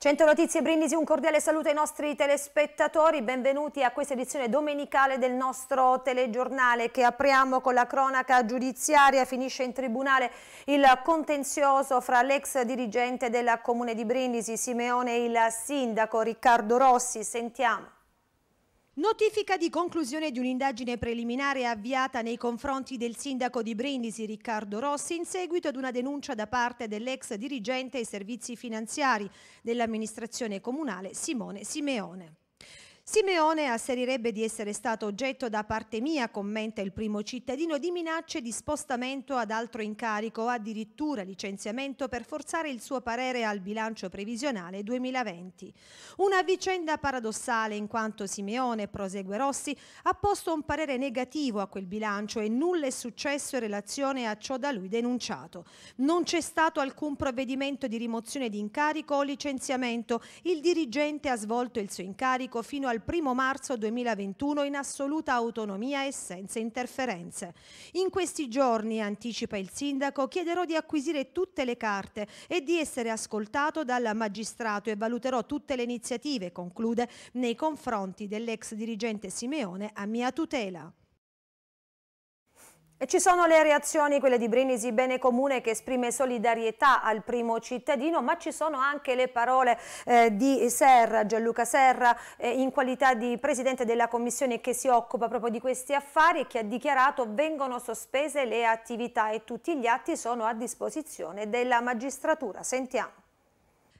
100 Notizie Brindisi, un cordiale saluto ai nostri telespettatori, benvenuti a questa edizione domenicale del nostro telegiornale che apriamo con la cronaca giudiziaria, finisce in tribunale il contenzioso fra l'ex dirigente della Comune di Brindisi, Simeone e il sindaco Riccardo Rossi, sentiamo. Notifica di conclusione di un'indagine preliminare avviata nei confronti del sindaco di Brindisi Riccardo Rossi in seguito ad una denuncia da parte dell'ex dirigente ai servizi finanziari dell'amministrazione comunale Simone Simeone. Simeone asserirebbe di essere stato oggetto da parte mia, commenta il primo cittadino, di minacce di spostamento ad altro incarico o addirittura licenziamento per forzare il suo parere al bilancio previsionale 2020. Una vicenda paradossale in quanto Simeone, prosegue Rossi, ha posto un parere negativo a quel bilancio e nulla è successo in relazione a ciò da lui denunciato. Non c'è stato alcun provvedimento di rimozione di incarico o licenziamento. Il dirigente ha svolto il suo incarico fino al al 1 marzo 2021 in assoluta autonomia e senza interferenze. In questi giorni, anticipa il sindaco, chiederò di acquisire tutte le carte e di essere ascoltato dal magistrato e valuterò tutte le iniziative, conclude, nei confronti dell'ex dirigente Simeone a mia tutela. E ci sono le reazioni, quelle di Brindisi Bene Comune che esprime solidarietà al primo cittadino, ma ci sono anche le parole eh, di Serra, Gianluca Serra, eh, in qualità di presidente della commissione che si occupa proprio di questi affari e che ha dichiarato vengono sospese le attività e tutti gli atti sono a disposizione della magistratura. Sentiamo.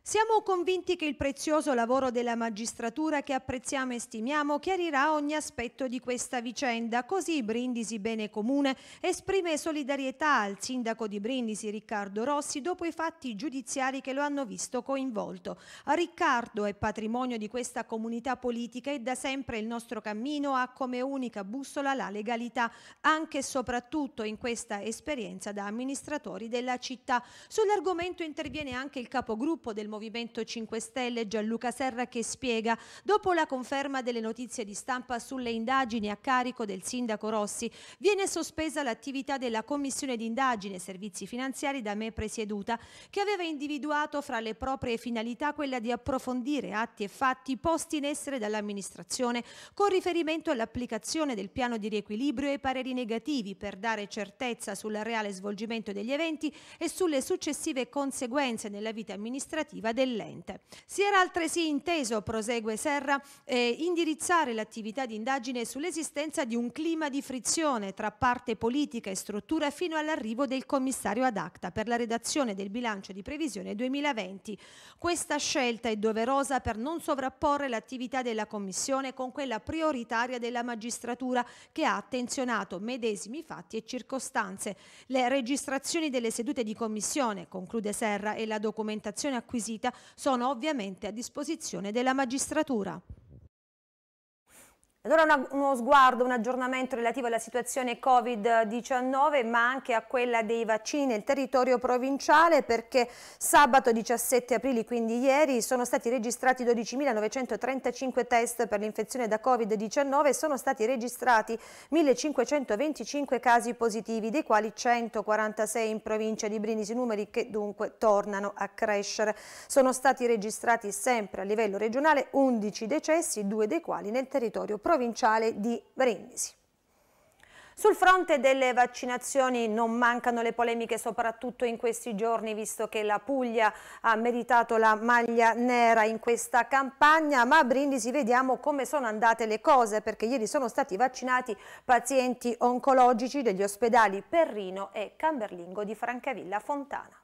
Siamo convinti che il prezioso lavoro della magistratura che apprezziamo e stimiamo chiarirà ogni aspetto di questa vicenda, così Brindisi Bene Comune esprime solidarietà al sindaco di Brindisi Riccardo Rossi dopo i fatti giudiziari che lo hanno visto coinvolto. Riccardo è patrimonio di questa comunità politica e da sempre il nostro cammino ha come unica bussola la legalità, anche e soprattutto in questa esperienza da amministratori della città. Sull'argomento interviene anche il capogruppo del Movimento Movimento 5 Stelle Gianluca Serra che spiega dopo la conferma delle notizie di stampa sulle indagini a carico del sindaco Rossi viene sospesa l'attività della commissione di indagine e servizi finanziari da me presieduta che aveva individuato fra le proprie finalità quella di approfondire atti e fatti posti in essere dall'amministrazione con riferimento all'applicazione del piano di riequilibrio e pareri negativi per dare certezza sul reale svolgimento degli eventi e sulle successive conseguenze nella vita amministrativa operativa dell'ente. Si era altresì inteso, prosegue Serra, eh, indirizzare l'attività di indagine sull'esistenza di un clima di frizione tra parte politica e struttura fino all'arrivo del commissario ad acta per la redazione del bilancio di previsione 2020. Questa scelta è doverosa per non sovrapporre l'attività della Commissione con quella prioritaria della magistratura che ha attenzionato medesimi fatti e circostanze. Le registrazioni delle sedute di Commissione, conclude Serra, e la documentazione acquisita acquisita sono ovviamente a disposizione della magistratura. Allora una, uno sguardo, un aggiornamento relativo alla situazione Covid-19 ma anche a quella dei vaccini nel territorio provinciale perché sabato 17 aprile, quindi ieri, sono stati registrati 12.935 test per l'infezione da Covid-19 e sono stati registrati 1.525 casi positivi, dei quali 146 in provincia di Brindisi, numeri che dunque tornano a crescere. Sono stati registrati sempre a livello regionale 11 decessi, due dei quali nel territorio provinciale provinciale di Brindisi. Sul fronte delle vaccinazioni non mancano le polemiche soprattutto in questi giorni visto che la Puglia ha meritato la maglia nera in questa campagna ma a Brindisi vediamo come sono andate le cose perché ieri sono stati vaccinati pazienti oncologici degli ospedali Perrino e Camberlingo di Francavilla Fontana.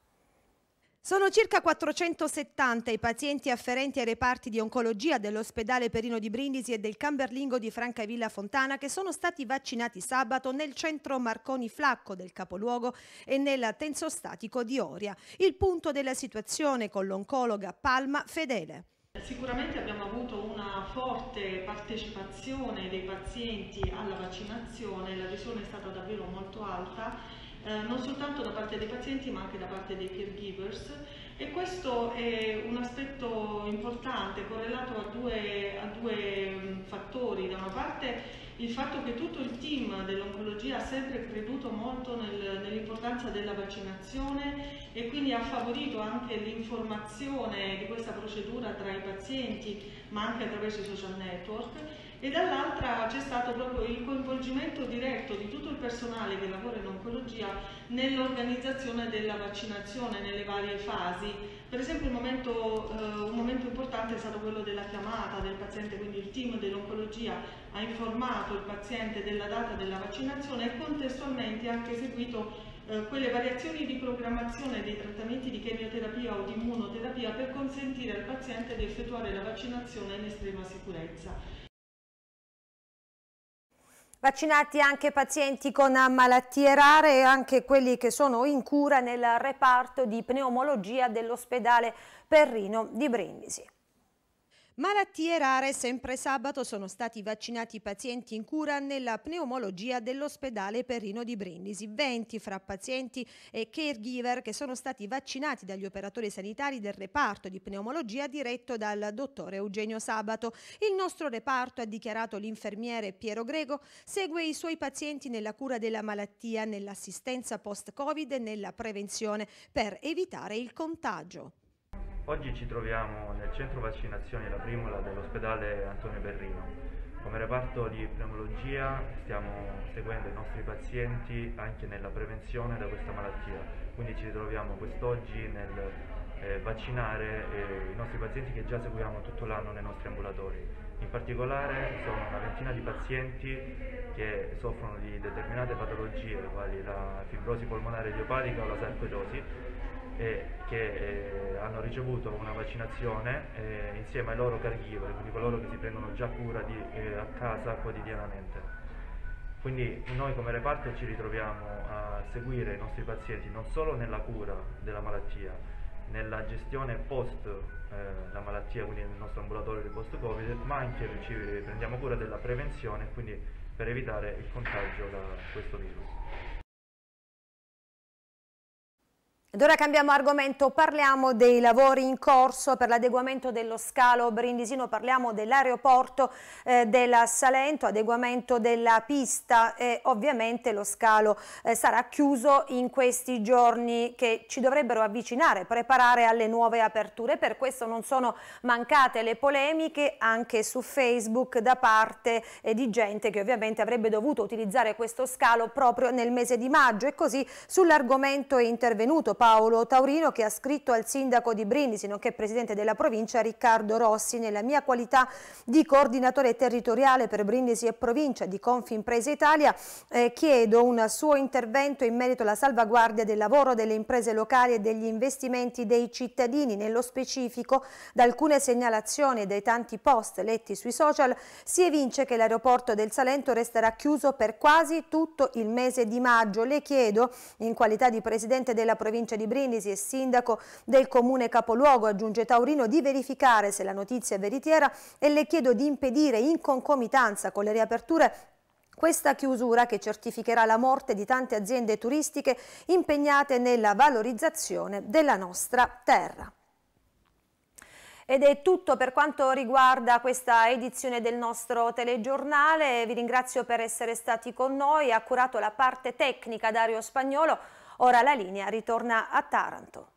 Sono circa 470 i pazienti afferenti ai reparti di oncologia dell'ospedale Perino di Brindisi e del Camberlingo di Francavilla Fontana che sono stati vaccinati sabato nel centro Marconi Flacco del capoluogo e nel tensostatico di Oria. Il punto della situazione con l'oncologa Palma Fedele. Sicuramente abbiamo avuto una forte partecipazione dei pazienti alla vaccinazione, la visione è stata davvero molto alta eh, non soltanto da parte dei pazienti ma anche da parte dei caregivers e questo è un aspetto importante correlato a due, a due mm, fattori. Da una parte il fatto che tutto il team dell'oncologia ha sempre creduto molto nel, nell'importanza della vaccinazione e quindi ha favorito anche l'informazione di questa procedura tra i pazienti ma anche attraverso i social network e dall'altra c'è stato proprio il coinvolgimento diretto di tutto il personale che lavora in oncologia nell'organizzazione della vaccinazione nelle varie fasi. Per esempio momento, eh, un momento importante è stato quello della chiamata del paziente, quindi il team dell'oncologia ha informato il paziente della data della vaccinazione e contestualmente ha anche eseguito eh, quelle variazioni di programmazione dei trattamenti di chemioterapia o di immunoterapia per consentire al paziente di effettuare la vaccinazione in estrema sicurezza. Vaccinati anche pazienti con malattie rare e anche quelli che sono in cura nel reparto di pneumologia dell'ospedale Perrino di Brindisi. Malattie rare, sempre sabato sono stati vaccinati i pazienti in cura nella pneumologia dell'ospedale Perino di Brindisi. 20 fra pazienti e caregiver che sono stati vaccinati dagli operatori sanitari del reparto di pneumologia diretto dal dottore Eugenio Sabato. Il nostro reparto, ha dichiarato l'infermiere Piero Grego, segue i suoi pazienti nella cura della malattia, nell'assistenza post-Covid e nella prevenzione per evitare il contagio. Oggi ci troviamo nel centro vaccinazioni La Primula dell'ospedale Antonio Berrino. Come reparto di pneumologia stiamo seguendo i nostri pazienti anche nella prevenzione da questa malattia, quindi ci ritroviamo quest'oggi nel eh, vaccinare eh, i nostri pazienti che già seguiamo tutto l'anno nei nostri ambulatori. In particolare sono una ventina di pazienti che soffrono di determinate patologie, quali la fibrosi polmonare idiopatica o la sarcoidosi, e che eh, hanno ricevuto una vaccinazione eh, insieme ai loro caregiver, quindi coloro che si prendono già cura di, eh, a casa quotidianamente. Quindi noi come reparto ci ritroviamo a seguire i nostri pazienti non solo nella cura della malattia, nella gestione post eh, la malattia, quindi nel nostro ambulatorio di post-Covid, ma anche ci prendiamo cura della prevenzione, quindi per evitare il contagio da questo virus. Ed ora cambiamo argomento, parliamo dei lavori in corso per l'adeguamento dello scalo brindisino, parliamo dell'aeroporto eh, della Salento, adeguamento della pista e ovviamente lo scalo eh, sarà chiuso in questi giorni che ci dovrebbero avvicinare, preparare alle nuove aperture. Per questo non sono mancate le polemiche anche su Facebook da parte eh, di gente che ovviamente avrebbe dovuto utilizzare questo scalo proprio nel mese di maggio e così sull'argomento è intervenuto Paolo Taurino che ha scritto al sindaco di Brindisi, nonché presidente della provincia Riccardo Rossi, nella mia qualità di coordinatore territoriale per Brindisi e provincia di Confimpresa Italia, eh, chiedo un suo intervento in merito alla salvaguardia del lavoro delle imprese locali e degli investimenti dei cittadini, nello specifico da alcune segnalazioni e dai tanti post letti sui social si evince che l'aeroporto del Salento resterà chiuso per quasi tutto il mese di maggio. Le chiedo, in qualità di presidente della provincia provincia di Brindisi e sindaco del comune capoluogo, aggiunge Taurino, di verificare se la notizia è veritiera e le chiedo di impedire in concomitanza con le riaperture questa chiusura che certificherà la morte di tante aziende turistiche impegnate nella valorizzazione della nostra terra. Ed è tutto per quanto riguarda questa edizione del nostro telegiornale. Vi ringrazio per essere stati con noi. Ha curato la parte tecnica Dario Spagnolo. Ora la linea ritorna a Taranto.